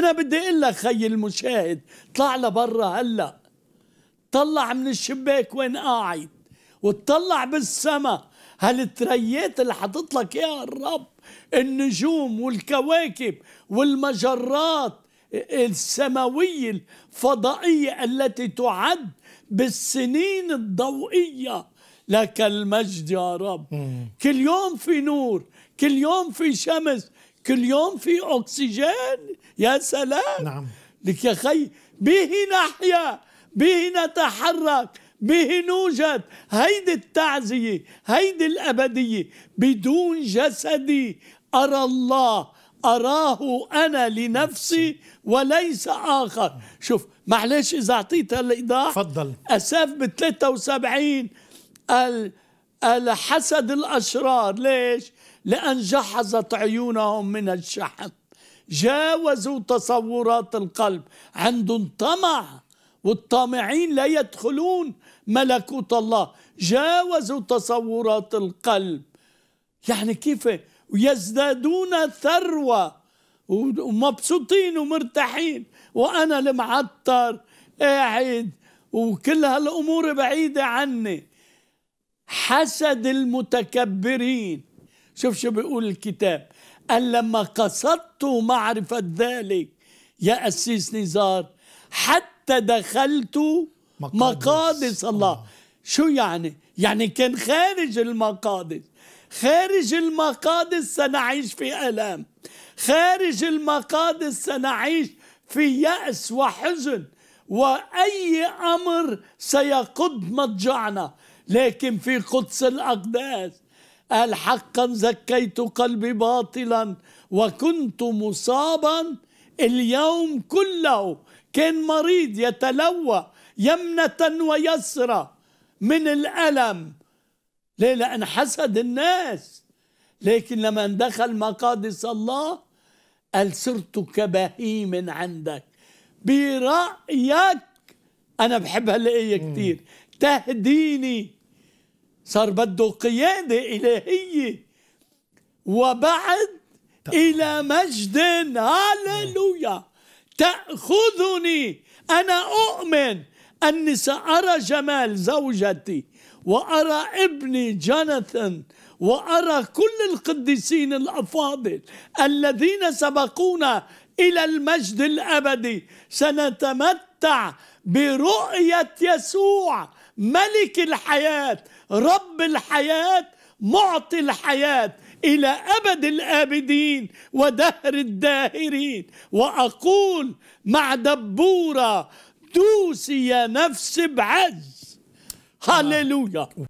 انا بدي اقول لك خي المشاهد طلع لبرا هلا طلع من الشباك وين قاعد وتطلع بالسما هالتريات اللي حاطط لك اياها الرب النجوم والكواكب والمجرات السماويه الفضائيه التي تعد بالسنين الضوئيه لك المجد يا رب كل يوم في نور كل يوم في شمس كل يوم في أكسجين يا سلام نعم لك يا خي به نحيا به نتحرك به نوجد هيدي التعزية هيدي الأبدية بدون جسدي أرى الله أراه أنا لنفسي وليس آخر شوف معلش إذا أعطيت هالإيضاح تفضل أساف ب 73 الحسد الأشرار ليش؟ لأن جحظت عيونهم من الشحم جاوزوا تصورات القلب عندهم طمع والطامعين لا يدخلون ملكوت الله جاوزوا تصورات القلب يعني كيف ويزدادون ثروة ومبسوطين ومرتاحين وأنا المعطر قاعد وكل هالأمور بعيدة عني حسد المتكبرين شوف شو بيقول الكتاب قال لما قصدت معرفة ذلك يا أسيس نزار حتى دخلت مقادس, مقادس الله آه. شو يعني؟ يعني كان خارج المقادس خارج المقادس سنعيش في ألام خارج المقادس سنعيش في يأس وحزن وأي أمر سيقض مضجعنا لكن في قدس الأقداس قال حقا زكيت قلبي باطلا وكنت مصابا اليوم كله كان مريض يتلوى يمنة ويسرى من الألم ليه لأن حسد الناس لكن لما دخل مقادس الله قال صرت كبهيم عندك برأيك أنا بحب هالإيه كتير تهديني صار بده قيادة إلهية وبعد طبعا. إلى مجد هاللويا تأخذني أنا أؤمن أني سأرى جمال زوجتي وأرى ابني جوناثان وأرى كل القديسين الأفاضل الذين سبقونا إلى المجد الأبدي سنتمتع برؤية يسوع ملك الحياة رب الحياة معطي الحياة إلى أبد الآبدين ودهر الداهرين وأقول مع دبورة دوسي يا نفس بعز هللويا